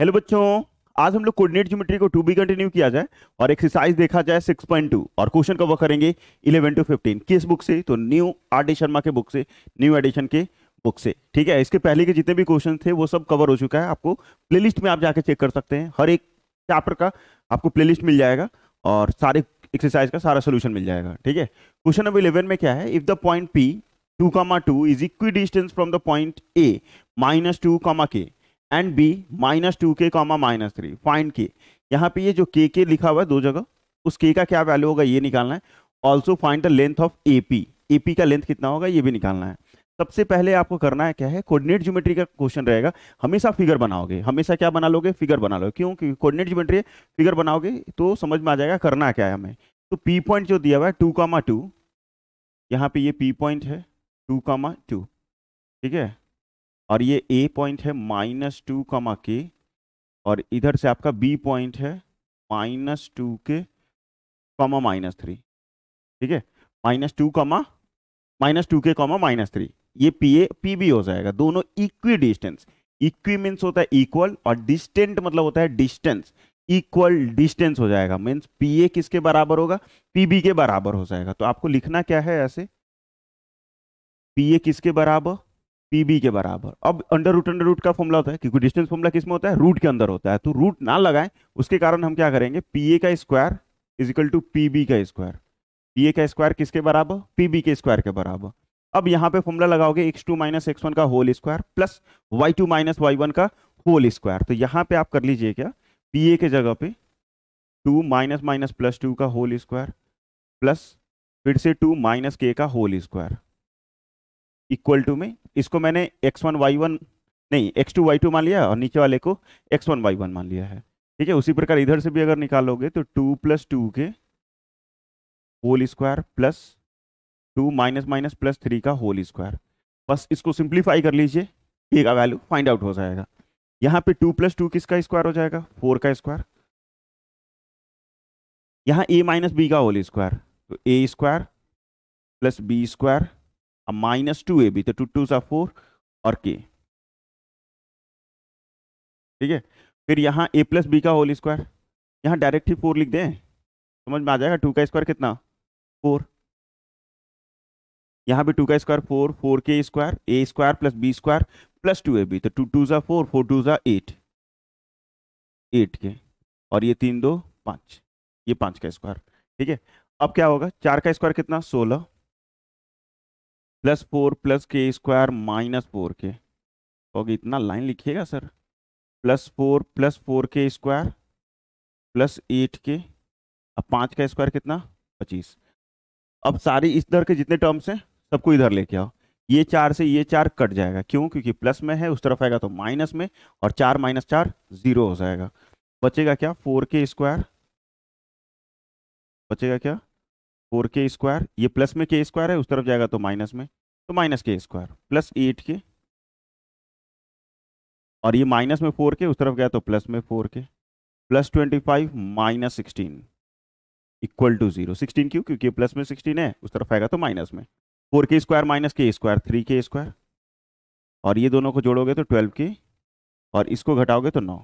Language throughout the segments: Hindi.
हेलो बच्चों आज हम लोग कोऑर्डिनेट ज्योमेट्री को टू बी कंटिन्यू किया जाए और एक्सरसाइज देखा जाए 6.2 और क्वेश्चन कवर करेंगे 11 टू 15 किस बुक से तो न्यू आर शर्मा के बुक से न्यू एडिशन के बुक से ठीक है इसके पहले के जितने भी क्वेश्चन थे वो सब कवर हो चुका है आपको प्ले में आप जाके चेक कर सकते हैं हर एक चैप्टर का आपको प्ले मिल जाएगा और सारे एक्सरसाइज का सारा सोल्यूशन मिल जाएगा ठीक है क्वेश्चन नंबर इलेवन में क्या है if the point P two comma two is equi distance from the point A minus two comma K and B minus two K comma minus three find K यहाँ पे ये जो के के लिखा हुआ है दो जगह उस के का क्या वैल्यू होगा ये निकालना है also find the length of A P A P का लेंथ कितना होगा ये भी निकालना है सबसे पहले आपको करना है क्या है कोऑर्डिनेट ज्योमेट्री का क्वेश्चन रहेगा हमेशा फिगर बनाओगे हमेशा क्या बना लोगे फिगर बना लोगे क्यों क्योंकि कोऑर्डिनेट ज्योमेट्री फिगर बनाओगे तो समझ में आ जाएगा करना क्या है हमें तो पी पॉइंट जो दिया हुआ है टू कामा टू यहाँ पे ये पी पॉइंट है टू कामा टू ठीक है और ये ए पॉइंट है माइनस टू कमा के और इधर से आपका बी पॉइंट है minus two K comma minus three ठीक है minus two comma minus two K comma minus three ये पी ए पी बी हो जाएगा दोनों इक्वी डिस्टेंस इक्वी मीन्स होता है इक्वल और डिस्टेंट मतलब होता है डिस्टेंस इक्वल डिस्टेंस हो जाएगा मीन्स पी ए किसके बराबर होगा पी बी के बराबर हो जाएगा तो आपको लिखना क्या है ऐसे पी ए किसके बराबर पीबी के बराबर अब अंडर रूट अंडर रूट का फॉर्मला होता है क्योंकि डिस्टेंस फॉर्मला किस में होता है रूट के अंदर होता है तो रूट ना लगाएं उसके कारण हम क्या करेंगे पी का square is equal to P का स्क्वायर पी ए का स्क्वायर किसके बराबर पी के स्क्वायर के बराबर अब यहाँ पे फॉर्मला लगाओगे X two minus x one का whole square plus Y two minus Y one का होल स्क्वायर तो यहाँ पे आप कर लीजिए क्या पी ए के जगह पे two minus minus plus two का होल स्क्वायर प्लस फिर से टू माइनस के का होल स्क्वायर इक्वल टू में इसको मैंने एक्स वन वाई वन नहीं एक्स टू वाई टू मान लिया और नीचे वाले को एक्स वन वाई वन मान लिया है ठीक है उसी प्रकार इधर से भी अगर निकालोगे तो टू प्लस टू के whole square plus two minus minus plus three का होल स्क्वायर बस इसको सिंप्लीफाई कर लीजिए ए का वैल्यू फाइंड आउट हो जाएगा यहाँ पे टू प्लस टू किसका स्क्वायर हो जाएगा फोर का स्क्वायर यहाँ ए माइनस बी का होल स्क्वायर तो A square plus B square minus two A B तो टू टू सा फोर और के ठीक है फिर यहाँ ए प्लस बी का होल स्क्वायर यहाँ डायरेक्ट ही फोर लिख दें समझ में आ जाएगा टू का स्क्वायर कितना फोर यहाँ भी टू का square four four K square A square plus B square plus two A B तो टू टू ज़ा फोर फोर टू ज़ा एट एट के और ये तीन दो पाँच ये पाँच का स्क्वायर ठीक है अब क्या होगा चार का स्क्वायर कितना सोलह plus four plus K square minus four K तो इतना लाइन लिखिएगा sir plus four plus four K square plus eight K अब पाँच का स्क्वायर कितना पच्चीस अब सारी इस दर के जितने टर्म्स हैं सबको इधर लेके आओ ये चार से ये चार कट जाएगा क्यों क्योंकि प्लस में है उस तरफ आएगा तो माइनस में और चार माइनस चार जीरो हो जाएगा बचेगा क्या फोर के स्क्वायर बचेगा क्या फोर के स्क्वायर ये प्लस में के स्क्वायर है उस तरफ जाएगा तो माइनस में तो minus K square plus eight K और ये माइनस में फोर के उस तरफ गया तो प्लस में four K plus twenty five minus sixteen equal to zero sixteen क्यों क्योंकि प्लस में सिक्सटीन है उस तरफ आएगा तो माइनस में four K square minus K square three K square और ये दोनों को जोड़ोगे तो ट्वेल्व के और इसको घटाओगे तो नौ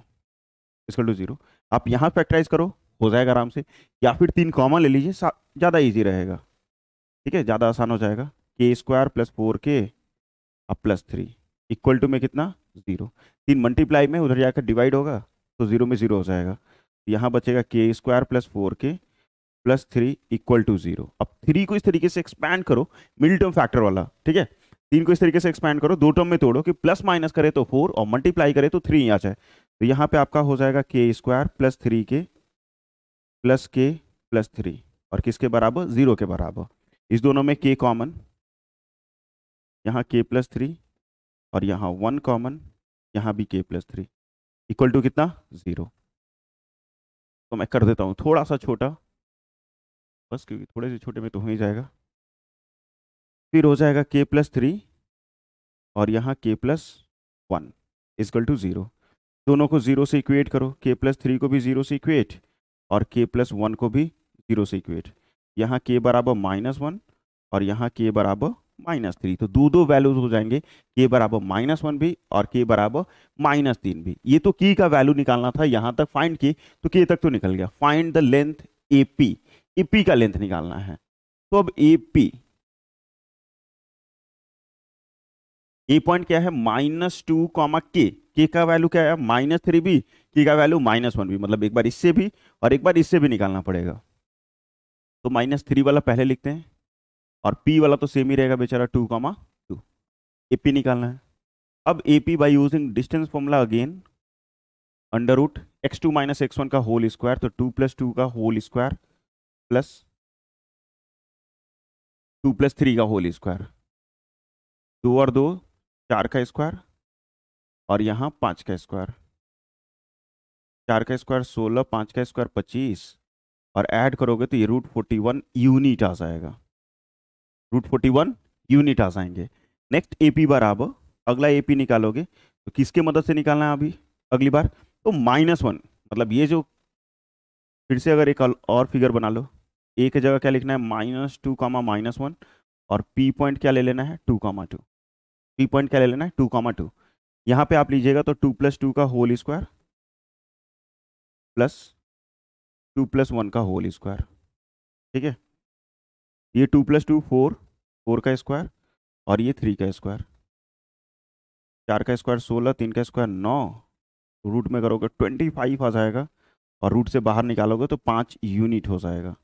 इक्वल टू जीरो आप यहाँ फैक्टराइज करो हो जाएगा आराम से या फिर तीन कॉमन ले लीजिए ज़्यादा ईजी रहेगा ठीक है ज़्यादा आसान हो जाएगा के स्क्वायर प्लस फोर के अब प्लस थ्री इक्वल टू में कितना जीरो तीन मल्टीप्लाई में उधर जाकर डिवाइड होगा तो जीरो में जीरो हो जाएगा यहाँ बचेगा K square plus four K plus three equal to zero अब थ्री को इस तरीके से एक्सपैंड करो मिडिल टर्म फैक्टर वाला ठीक है तीन को इस तरीके से एक्सपैंड करो दो टर्म में तोड़ो कि प्लस माइनस करे तो फोर और मल्टीप्लाई करे तो थ्री आ जाए तो यहाँ पे आपका हो जाएगा K square plus three K plus K plus three और किसके बराबर जीरो के बराबर इस दोनों में के कॉमन यहाँ के प्लस थ्री और यहाँ वन कॉमन यहाँ भी K plus three equal to कितना ज़ीरो तो मैं कर देता हूँ थोड़ा सा छोटा बस क्योंकि थोड़े से छोटे में तो हो ही जाएगा फिर हो जाएगा के प्लस थ्री और यहाँ K plus one equal to zero दोनों को ज़ीरो से इक्वेट करो के प्लस थ्री को भी ज़ीरो से इक्वेट और के प्लस वन को भी ज़ीरो से इक्वेट यहाँ के बराबर माइनस वन और यहाँ के बराबर माइनस थ्री तो दो दो वैल्यूज हो जाएंगे के बराबर माइनस वन भी और के बराबर माइनस तीन भी ये तो की का वैल्यू निकालना था यहाँ तक फाइंड की तो के तक तो निकल गया find the length A P A P का लेंथ निकालना है तो अब ए पी ए पॉइंट क्या है माइनस टू कॉमा के के का वैल्यू क्या है माइनस थ्री भी के का वैल्यू माइनस वन भी मतलब एक बार इससे भी और एक बार इससे भी निकालना पड़ेगा तो माइनस थ्री वाला पहले लिखते हैं और पी वाला तो सेम ही रहेगा बेचारा two comma two A P निकालना है अब A P by using distance formula again under root X two minus x one का होल स्क्वायर तो टू प्लस टू का whole square plus two plus three का होल स्क्वायर दो और दो चार का स्क्वायर और यहाँ पाँच का स्क्वायर चार का स्क्वायर सोलह पाँच का स्क्वायर पच्चीस और ऐड करोगे तो ये रूट फोर्टी वन यूनिट आ जाएगा रूट फोर्टी वन यूनिट आ जाएंगे नेक्स्ट ए पी बराबर अगला ए पी निकालोगे तो किसके मदद से निकालना है अभी अगली बार तो माइनस वन मतलब ये जो फिर से अगर एक और फिगर बना लो ए जगह क्या लिखना है minus two comma minus one और पी पॉइंट क्या ले लेना है two comma two P point क्या ले लेना है टू कामा टू यहाँ पर आप लीजिएगा तो टू प्लस टू का whole square plus two plus one का होल स्क्वायर ठीक है ये two plus two four four का स्क्वायर और ये थ्री का स्क्वायर चार का स्क्वायर सोलह तीन का स्क्वायर नौ रूट तो में करोगे ट्वेंटी फाइव आ जाएगा और रूट से बाहर निकालोगे तो पाँच यूनिट हो जाएगा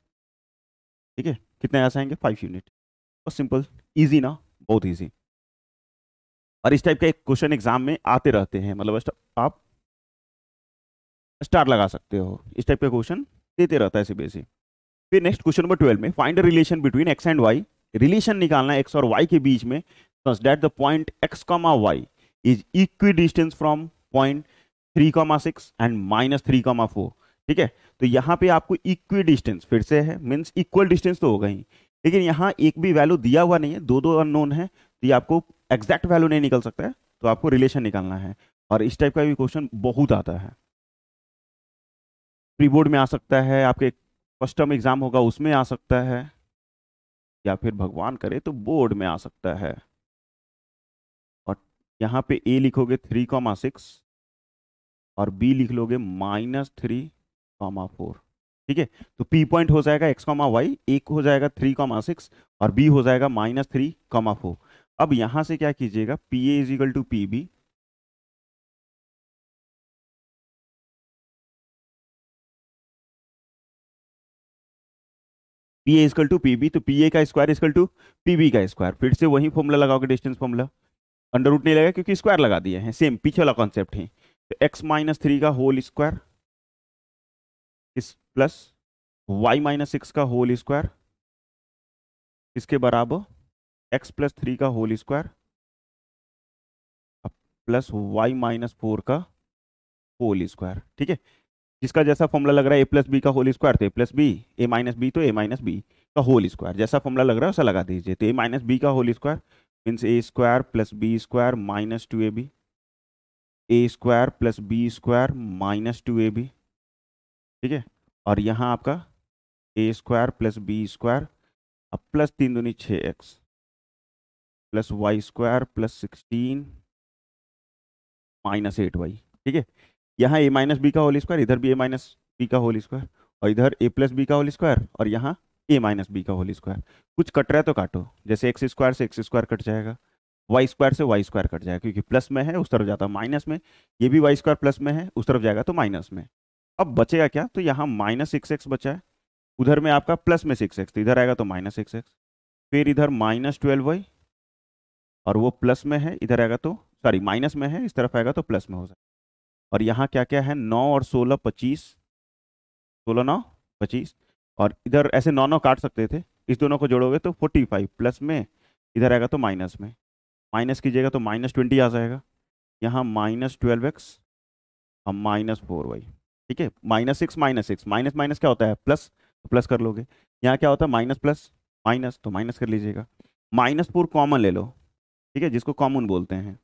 ठीक है कितने ऐसे आएंगे फाइव यूनिट और सिंपल ईजी ना बहुत ईजी और इस टाइप का एक क्वेश्चन एग्जाम में आते रहते हैं मतलब आप स्टार लगा सकते हो इस टाइप का क्वेश्चन देते रहता है सी फिर नेक्स्ट क्वेश्चन नंबर ट्वेल्व में find the relation between X and Y relation निकालना एक्स और वाई के बीच में such that the point X comma Y is equi distance from point three comma six and minus three comma four ठीक है तो यहाँ पे आपको इक्वी डिस्टेंस फिर से है मीन्स इक्वल डिस्टेंस तो हो गई लेकिन यहाँ एक भी वैल्यू दिया हुआ नहीं है दो दो अननोन है तो ये आपको एग्जैक्ट वैल्यू नहीं निकल सकता है तो आपको रिलेशन निकालना है और इस टाइप का भी क्वेश्चन बहुत आता है प्री बोर्ड में आ सकता है आपके फर्स्ट टर्म एग्ज़ाम होगा उसमें आ सकता है या फिर भगवान करे तो बोर्ड में आ सकता है और यहाँ पे ए लिखोगे थ्री कॉमा सिक्स और बी लिख लोगे माइनस थ्री कॉमा फोर ठीक है तो पी पॉइंट हो जाएगा एक्स कॉमा वाई एक हो जाएगा थ्री कॉमा सिक्स और बी हो जाएगा माइनस थ्री कॉमा फोर अब यहाँ से क्या कीजिएगा P A equal to P B P A equal to P B तो पी ए का square equal to P B का स्क्वायर फिर से वही फॉर्मूला लगाओगे डिस्टेंस फॉर्मूला अंडर रूट नहीं लगा क्योंकि स्क्वायर लगा दिए हैं सेम पीछे वाला कॉन्सेप्ट है तो एक्स माइनस थ्री का whole square plus Y minus six का होल स्क्वायर इसके बराबर एक्स प्लस थ्री का whole square plus Y minus four का होल स्क्वायर ठीक है जिसका जैसा फॉर्मूला लग रहा है ए प्लस बी का होल स्क्वायर तो A plus B A minus B तो ए माइनस बी का होल स्क्वायर जैसा फॉर्मूला लग रहा है वैसा लगा दीजिए तो ए माइनस बी का whole square means A square plus B square minus two A B A square plus B square minus two A B ठीक है और यहाँ आपका A square plus B square अब प्लस तीन दूनी छः X plus Y square plus sixteen minus eight Y ठीक है यहाँ ए माइनस बी का होल स्क्वायर इधर भी ए माइनस बी का होल स्क्वायर और इधर ए प्लस बी का होल स्क्वायर और यहाँ ए माइनस बी का होल स्क्वायर कुछ कट रहा है तो काटो जैसे एक्स स्क्वायर से एक्स स्क्वायर कट जाएगा वाई स्क्वायर से वाई स्क्वायर कट जाएगा क्योंकि प्लस में है उस तरफ जाता है माइनस में ये भी वाई स्क्वायर प्लस में है उस तरफ जाएगा तो माइनस में अब बचेगा क्या तो यहाँ माइनस सिक्स एक्स बचा है उधर में आपका प्लस में सिक्स एक्स तो इधर आएगा तो माइनस सिक्स एक्स फिर इधर माइनस ट्वेल्व वाई और वो प्लस में है इधर आएगा तो सॉरी माइनस में है इस तरफ आएगा तो प्लस में हो जाएगा और यहाँ क्या क्या है नौ और सोलह पच्चीस सोलह नौ पच्चीस और इधर ऐसे नौ नौ काट सकते थे इस दोनों को जोड़ोगे तो फोर्टी फाइव प्लस में इधर आएगा तो माइनस में माइनस कीजिएगा तो माइनस ट्वेंटी आ जाएगा यहाँ माइनस ट्वेल्व एक्स और माइनस फोर वाई ठीक है minus six minus six minus minus क्या होता है प्लस तो प्लस कर लोगे यहाँ क्या होता है माइनस प्लस माइनस तो माइनस कर लीजिएगा माइनस फोर कॉमन ले लो ठीक है जिसको कॉमन बोलते हैं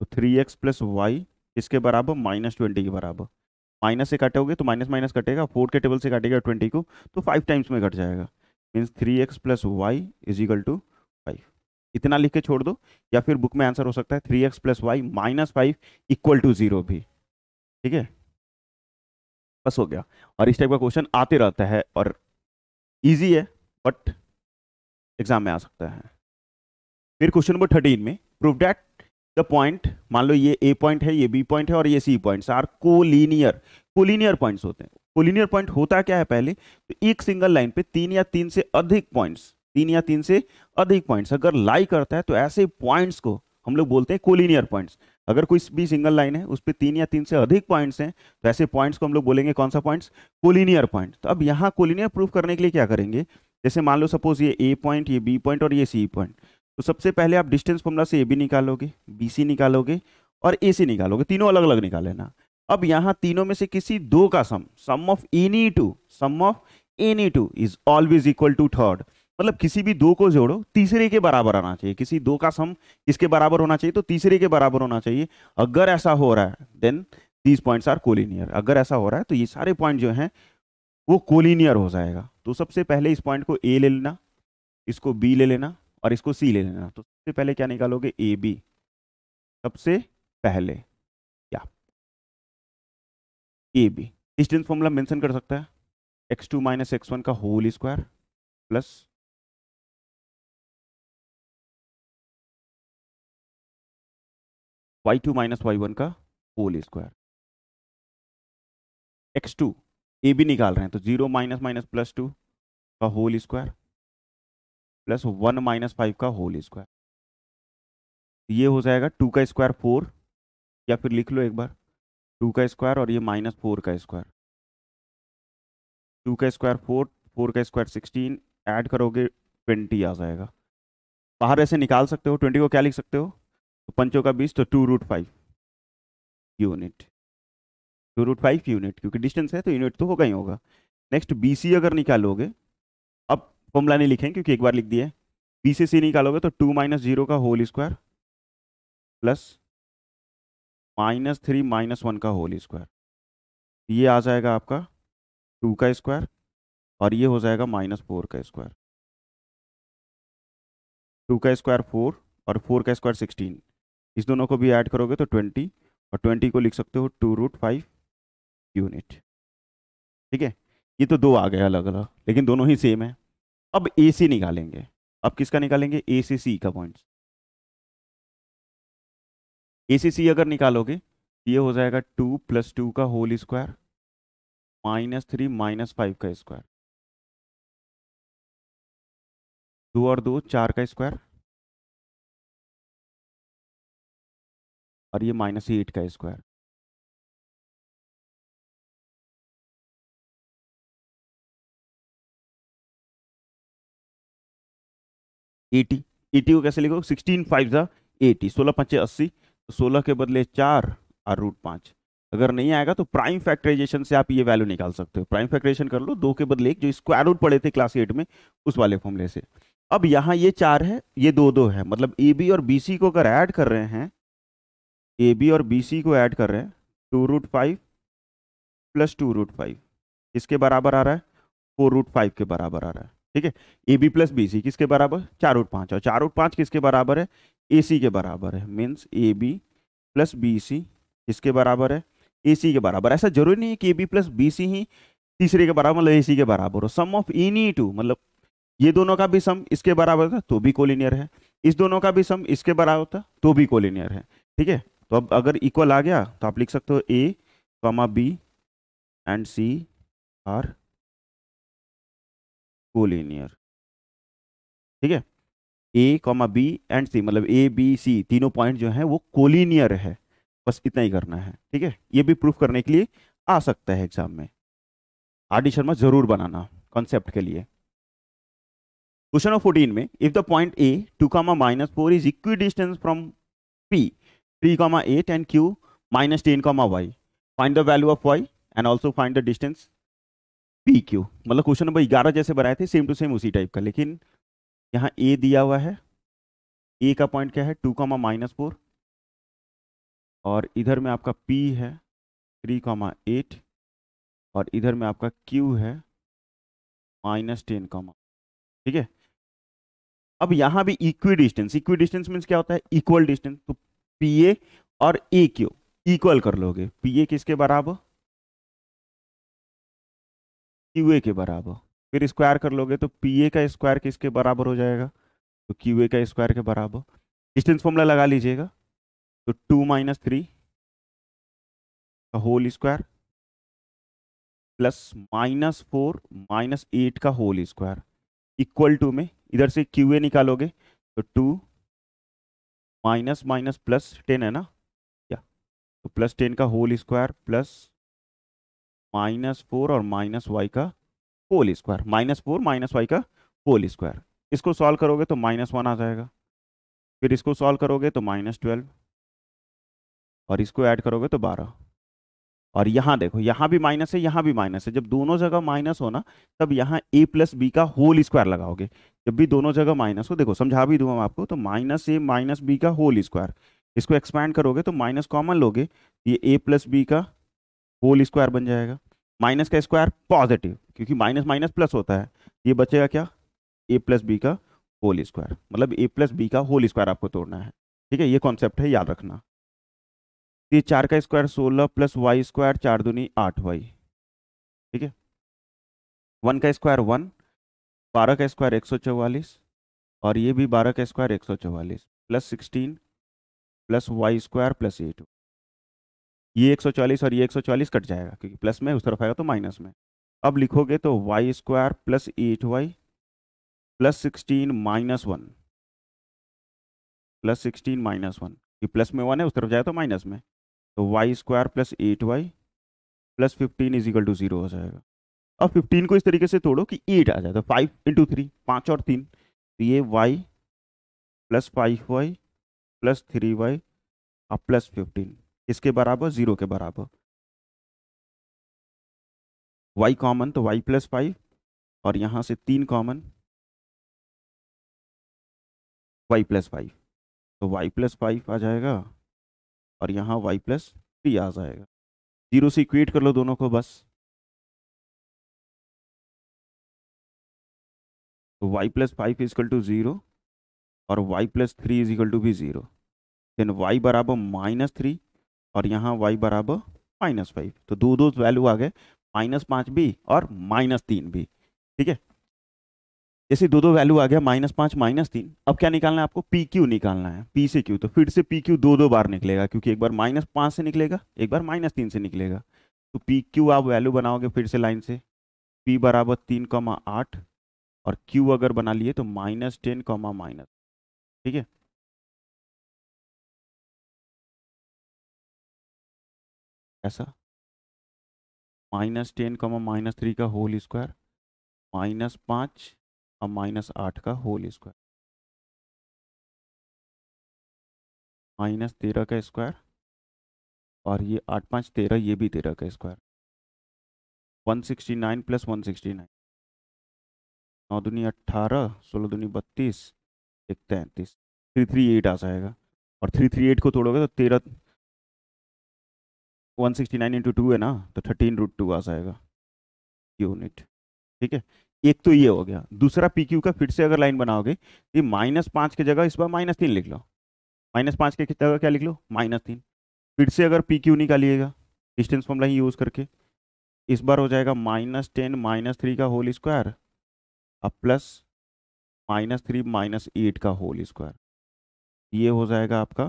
तो थ्री एक्स प्लस वाई किसके बराबर माइनस ट्वेंटी के बराबर माइनस से काटोगे तो माइनस माइनस कटेगा फोर के टेबल से काटेगा ट्वेंटी को तो फाइव टाइम्स में कट जाएगा means three X plus Y is equal to five इतना लिख के छोड़ दो या फिर बुक में आंसर हो सकता है three X plus Y minus five equal to zero भी ठीक है बस हो गया और इस टाइप का क्वेश्चन आते रहता है और ईजी है बट एग्जाम में आ सकता है फिर क्वेश्चन नंबर थर्टीन में प्रूव डैट द पॉइंट मान लो ये ए पॉइंट है ये बी पॉइंट है और ये C point are collinear collinear points होते हैं कोलिनियर पॉइंट होता क्या है पहले तो एक सिंगल लाइन पे तीन या तीन से अधिक पॉइंट्स तीन या तीन से अधिक पॉइंट्स अगर लाई करता है तो ऐसे पॉइंट्स को हम लोग बोलते हैं कोलिनियर पॉइंट्स अगर कोई भी सिंगल लाइन है उस पर तीन या तीन से अधिक पॉइंट्स हैं तो ऐसे पॉइंट्स को हम लोग बोलेंगे कौन सा पॉइंट्स कोलिनियर पॉइंट तो अब यहाँ कोलिनियर प्रूफ करने के लिए क्या करेंगे जैसे मान लो सपोज ये ए पॉइंट ये बी पॉइंट और ये सी पॉइंट तो सबसे पहले आप डिस्टेंस फॉर्मूला से ए बी निकालोगे बी सी निकालोगे और ए सी निकालोगे तीनों अलग अलग निकाल लेना अब यहाँ तीनों में से किसी दो का sum sum of any two sum of any two is always equal to third मतलब किसी भी दो को जोड़ो तीसरे के बराबर आना चाहिए किसी दो का सम इसके बराबर होना चाहिए तो तीसरे के बराबर होना चाहिए अगर ऐसा हो रहा है then these points are collinear अगर ऐसा हो रहा है तो ये सारे पॉइंट जो हैं वो कोलिनियर हो जाएगा तो सबसे पहले इस पॉइंट को ए ले लेना इसको बी ले लेना और इसको सी ले लेना तो सबसे पहले क्या निकालोगे ए बी सबसे पहले क्या A B distance formula mention कर सकता है x two minus x one का whole square plus Y two minus Y one का whole square x two A B निकाल रहे हैं तो zero minus minus plus two का whole square plus one minus five का होल स्क्वायर तो ये हो जाएगा टू का स्क्वायर फोर या फिर लिख लो एक बार टू का स्क्वायर और ये माइनस फोर का स्क्वायर टू का स्क्वायर फोर फोर का स्क्वायर सिक्सटीन ऐड करोगे ट्वेंटी आ जाएगा बाहर ऐसे निकाल सकते हो ट्वेंटी को क्या लिख सकते हो तो पंचों का बीस तो two root five unit two root five unit क्योंकि डिस्टेंस है तो यूनिट तो होगा ही होगा नेक्स्ट बी अगर निकालोगे फॉर्मूला नहीं लिखेंगे क्योंकि एक बार लिख दिए बी से सी निकालोगे तो टू माइनस जीरो का whole square plus minus three minus one का होल स्क्वायर ये आ जाएगा आपका टू का स्क्वायर और ये हो जाएगा माइनस फोर का स्क्वायर टू का स्क्वायर फोर और फोर का स्क्वायर सिक्सटीन इस दोनों को भी ऐड करोगे तो ट्वेंटी और ट्वेंटी को लिख सकते हो टू रूट फाइव यूनिट ठीक है ये तो दो आ गए अलग अलग लेकिन दोनों ही सेम है अब ए सी निकालेंगे अब किसका निकालेंगे ए सी सी का पॉइंट ए सी सी अगर निकालोगे ये हो जाएगा टू प्लस टू का whole square minus three minus five का स्क्वायर दो और दो चार का स्क्वायर और ये माइनस एट का स्क्वायर एटी एटी को कैसे लिखो सिक्सटीन फाइव ज़ा एटी सोलह पाँच अस्सी तो सोलह के बदले चार और रूट पाँच अगर नहीं आएगा तो प्राइम फैक्टराइजेशन से आप ये वैल्यू निकाल सकते हो प्राइम फैक्टराइजेशन कर लो दो के बदले एक जो स्क्वायर रूट पड़े थे क्लास एट में उस वाले फॉर्मले से अब यहाँ ये चार है ये दो दो है मतलब ए बी और बी सी को अगर ऐड कर रहे हैं ए बी और बी सी को ऐड कर रहे हैं two root five plus two root five इसके बराबर आ रहा है फोर रूट फाइव के बराबर आ रहा है ठीक है A B plus B C किसके बराबर चार रूट पाँच और चार रूट पाँच किसके बराबर है ए सी के बराबर है means A B plus B C किसके बराबर है ए सी के बराबर ऐसा जरूरी नहीं है कि A B plus B C ही तीसरे के बराबर मतलब ए सी के बराबर हो सम ऑफ एनी टू मतलब ये दोनों का भी सम इसके बराबर था तो भी कोलिनियर है इस दोनों का भी सम इसके बराबर था तो भी कोलिनियर है ठीक है तो अब अगर इक्वल आ गया तो आप लिख सकते हो A comma B and C are collinear ठीक है A comma B and C मतलब ए बी सी तीनों पॉइंट जो है वो कोलिनियर है बस इतना ही करना है ठीक है ये भी प्रूफ करने के लिए आ सकता है एग्जाम में आर डी शर्मा जरूर बनाना कॉन्सेप्ट के लिए क्वेश्चन नंबर फोर्टीन में if the point A two comma minus four is equi distance from P three comma eight and Q minus ten comma y find the value of y and also find the distance P Q मतलब क्वेश्चन नंबर ग्यारह जैसे बनाए थे सेम टू सेम उसी टाइप का लेकिन यहाँ ए दिया हुआ है ए का पॉइंट क्या है टू कॉमा माइनस फोर और इधर में आपका पी है थ्री कॉमा एट और इधर में आपका क्यू है माइनस टेन कॉमा ठीक है अब यहाँ भी equidistant equidistant means क्या होता है इक्वल डिस्टेंस तो पी ए और ए क्यू इक्वल कर लोगे पी ए किसके बराबर क्यू ए के बराबर फिर स्क्वायर कर लोगे तो पी ए का स्क्वायर किसके बराबर हो जाएगा तो क्यू ए का स्क्वायर के बराबर डिस्टेंस फॉर्मूला लगा लीजिएगा तो टू माइनस थ्री का whole square plus minus four minus eight का होल स्क्वायर इक्वल टू में इधर से क्यू ए निकालोगे तो two minus minus plus ten है ना या तो प्लस टेन का whole square plus minus four और माइनस वाई का whole square minus four minus y का होल स्क्वायर इसको सॉल्व करोगे तो माइनस वन आ जाएगा फिर इसको सॉल्व करोगे तो माइनस ट्वेल्व और इसको ऐड करोगे तो बारह और यहाँ देखो यहाँ भी माइनस है यहाँ भी माइनस है जब दोनों जगह माइनस हो ना तब यहाँ ए प्लस बी का होल स्क्वायर लगाओगे जब भी दोनों जगह माइनस हो देखो समझा भी दूँ हम आपको तो माइनस ए माइनस बी का होल स्क्वायर इसको एक्सपैंड करोगे तो माइनस कॉमन लोगे ये ए प्लस बी का होल स्क्वायर बन जाएगा माइनस का स्क्वायर पॉजिटिव क्योंकि माइनस माइनस प्लस होता है ये बचेगा क्या ए प्लस बी का होल स्क्वायर मतलब ए प्लस बी का होल स्क्वायर आपको तोड़ना है ठीक है ये कॉन्सेप्ट है याद रखना ये चार का स्क्वायर सोलह प्लस वाई स्क्वायर चार दूनी आठ वाई ठीक है वन का स्क्वायर वन बारह का स्क्वायर एक सौ चौवालीस और ये भी बारह का स्क्वायर एक सौ चौवालीस plus sixteen plus Y square plus eight ये 140 और ये 140 कट जाएगा क्योंकि प्लस में उस तरफ आएगा तो माइनस में अब लिखोगे तो y square plus eight y plus sixteen minus one plus sixteen minus one ये प्लस में वन है उस तरफ जाएगा तो माइनस में तो y square plus eight y plus fifteen is equal to zero हो जाएगा अब फिफ्टीन को इस तरीके से तोड़ो कि एट आ जाए तो फाइव इंटू थ्री पाँच और तीन तो ये y plus five y plus three y और प्लस फिफ्टीन इसके बराबर जीरो के बराबर वाई कॉमन तो वाई प्लस फाइव और यहाँ से तीन कॉमन वाई प्लस फाइव तो वाई प्लस फाइव आ जाएगा और यहाँ वाई प्लस थ्री आ जाएगा जीरो से इक्वेट कर लो दोनों को बस तो y plus five is equal to zero और y plus three is equal to भी ज़ीरो देन वाई बराबर माइनस थ्री और यहाँ वाई बराबर माइनस फाइव तो दो दो वैल्यू आ गए माइनस पाँच भी और माइनस तीन भी ठीक है जैसे दो दो वैल्यू आ गया माइनस पाँच माइनस तीन अब क्या निकालना है आपको पी क्यू निकालना है पी से क्यू तो फिर से पी क्यू दो दो बार निकलेगा क्योंकि एक बार माइनस पाँच से निकलेगा एक बार माइनस तीन से निकलेगा तो पी क्यू आप वैल्यू बनाओगे फिर से लाइन से पी बराबर तीन कॉमा आठ और क्यू अगर बना लिए तो माइनस टेन कॉमा माइनस ठीक है ऐसा minus ten comma minus three का होल स्क्वायर माइनस पाँच और माइनस आठ का होल स्क्वायर माइनस तेरह का स्क्वायर और ये आठ पाँच तेरह ये भी तेरह का square one sixty nine plus one sixty nine नौ दूनी अट्ठारह सोलह दूनी बत्तीस एक तैंतीस थ्री थ्री एट आ जाएगा और थ्री थ्री एट को तोड़ोगे तो तेरह one sixty nine into two है ना तो थर्टीन रूट टू आ जाएगा यूनिट ठीक है एक तो ये हो गया दूसरा पी क्यू का फिर से अगर लाइन बनाओगे तो माइनस पाँच की जगह इस बार माइनस तीन लिख लो माइनस पाँच के जगह क्या लिख लो माइनस तीन फिर से अगर पी क्यू निकालिएगा डिस्टेंस फॉर्मला ही यूज़ करके इस बार हो जाएगा माइनस टेन माइनस थ्री का होल स्क्वायर अब plus minus three minus eight का होल स्क्वायर ये हो जाएगा आपका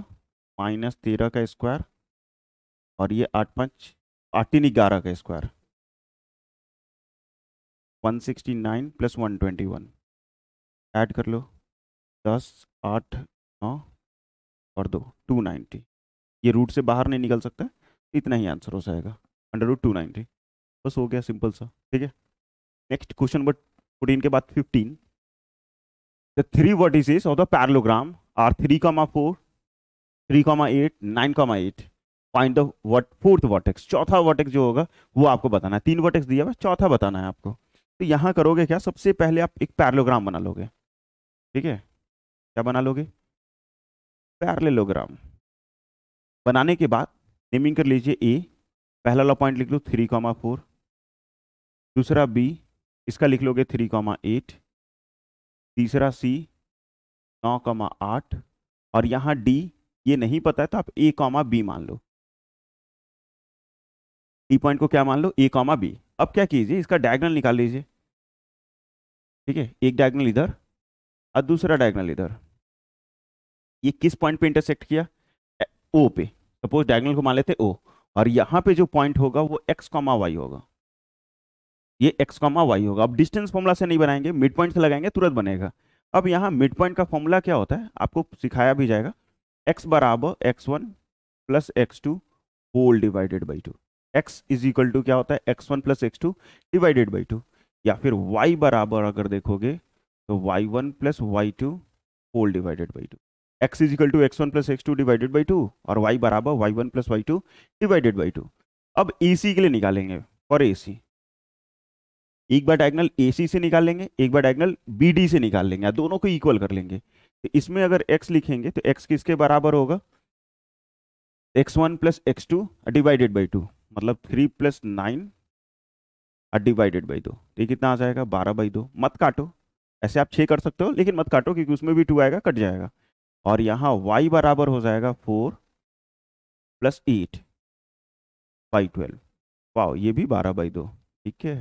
माइनस तेरह का स्क्वायर और ये आठ पाँच आठ तीन ग्यारह का स्क्वायर 169 प्लस 121 ऐड कर लो दस आठ नौ और दो 290 ये रूट से बाहर नहीं निकल सकता इतना ही आंसर हो जाएगा अंडर रूट टू बस हो गया सिंपल सा ठीक है नेक्स्ट क्वेश्चन नंबर फोर्टीन के बाद fifteen the three vertices of the parallelogram are three comma four three comma eight nine comma eight find the what fourth vertex चौथा वर्टेक्स जो होगा वो आपको बताना है तीन वर्टेक्स दिया हुआ चौथा बताना है आपको तो यहाँ करोगे क्या सबसे पहले आप एक पैरलोग्राम बना लोगे ठीक है क्या बना लोगे पैरलेलोग्राम बनाने के बाद नेमिंग कर लीजिए ए पहला वाला पॉइंट लिख लो थ्री कॉमा फोर दूसरा बी इसका लिख लोगे थ्री कॉमा एट तीसरा सी नौ कॉमा आठ और यहाँ डी ये नहीं पता है तो आप ए कॉमा बी मान लो ई e पॉइंट को क्या मान लो ए कॉमा बी अब क्या कीजिए इसका डायगनल निकाल लीजिए ठीक है एक डायगनल इधर और दूसरा डायगनल इधर ये किस पॉइंट पे इंटरसेक्ट किया ओ पे सपोज डायगनल को मान लेते ओ और यहाँ पे जो पॉइंट होगा वो एक्स कॉमा वाई होगा ये एक्स कॉमा वाई होगा अब डिस्टेंस फॉर्मूला से नहीं बनाएंगे मिड पॉइंट से लगाएंगे तुरंत बनेगा अब यहाँ मिड पॉइंट का फॉर्मूला क्या होता है आपको सिखाया भी जाएगा एक्स बराबर x one plus x two whole divided by two x is equal to क्या होता है x one plus x two divided by two या फिर वाई बराबर अगर देखोगे तो y one plus Y two whole divided by two x is equal to x one plus x two divided by two और वाई बराबर y one plus Y two divided by two अब ए सी के लिए निकालेंगे और ए सी एक बार डायगनल ए सी से निकाल लेंगे एक बार डायगनल बी डी से निकाल लेंगे दोनों को इक्वल कर लेंगे तो इसमें अगर x लिखेंगे तो x किसके बराबर होगा x one plus x two divided by two मतलब थ्री प्लस नाइन और डिवाइडेड बाई दो तो ये कितना आ जाएगा बारह बाई दो मत काटो ऐसे आप छः कर सकते हो लेकिन मत काटो क्योंकि उसमें भी टू आएगा कट जाएगा और यहाँ वाई बराबर हो जाएगा four plus eight by twelve wow ये भी बारह बाई दो ठीक है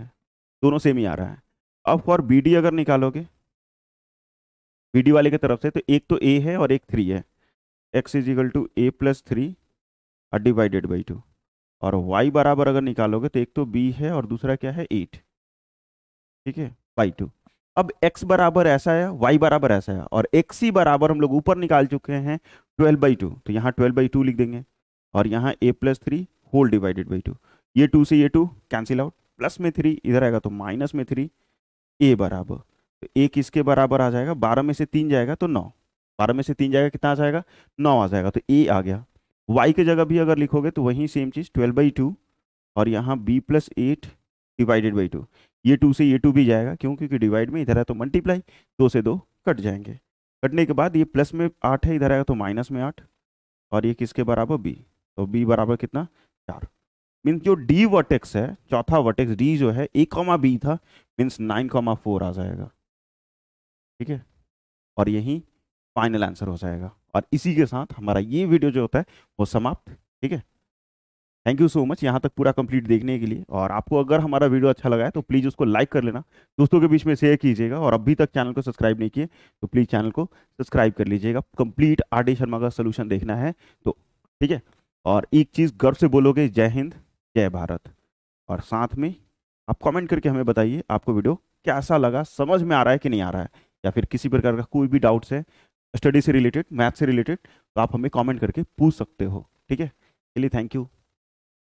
दोनों सेम ही आ रहा है अब फॉर बी डी अगर निकालोगे बी डी वाले की तरफ से तो एक तो ए है और एक थ्री है x is equal to A plus three और डिवाइडेड बाई टू और y बराबर अगर निकालोगे तो एक तो b है और दूसरा क्या है एट ठीक है बाई टू अब x बराबर ऐसा है y बराबर ऐसा है और एक्स ही बराबर हम लोग ऊपर निकाल चुके हैं ट्वेल्व बाई टू तो यहाँ ट्वेल्व बाई टू लिख देंगे और यहाँ A plus three whole divided by two ये टू से ये टू कैंसिल आउट प्लस में थ्री इधर आएगा तो माइनस में थ्री ए बराबर तो ए किसके बराबर आ जाएगा बारह में से तीन जाएगा तो नौ बारह में से तीन जाएगा कितना आ जाएगा नौ आ जाएगा तो ए आ गया वाई के जगह भी अगर लिखोगे तो वही सेम चीज़ ट्वेल्व बाई टू और यहाँ B plus eight divided by two ये टू से ये टू भी जाएगा क्यों क्योंकि डिवाइड में इधर है तो मल्टीप्लाई दो से दो कट जाएंगे कटने के बाद ये प्लस में आठ है इधर आएगा तो माइनस में आठ और ये किसके बराबर बी तो बी बराबर कितना चार मीन्स जो डी वर्टेक्स है चौथा वर्टेक्स डी जो है ए कॉमा बी था मीन्स नाइन कॉमा फोर आ जाएगा ठीक है और यही फाइनल आंसर हो जाएगा और इसी के साथ हमारा ये वीडियो जो होता है वो समाप्त ठीक है थैंक यू सो मच यहाँ तक पूरा कंप्लीट देखने के लिए और आपको अगर हमारा वीडियो अच्छा लगा है तो प्लीज़ उसको लाइक कर लेना दोस्तों के बीच में शेयर कीजिएगा और अभी तक चैनल को सब्सक्राइब नहीं किए तो प्लीज़ चैनल को सब्सक्राइब कर लीजिएगा कंप्लीट आर डी शर्मा का सोल्यूशन देखना है तो ठीक है और एक चीज़ गर्व से बोलोगे जय हिंद जय भारत और साथ में आप कॉमेंट करके हमें बताइए आपको वीडियो कैसा लगा समझ में आ रहा है कि नहीं आ रहा है या फिर किसी प्रकार का कोई भी डाउट्स है स्टडी से रिलेटेड मैथ से रिलेटेड तो आप हमें कमेंट करके पूछ सकते हो ठीक है चलिए थैंक यू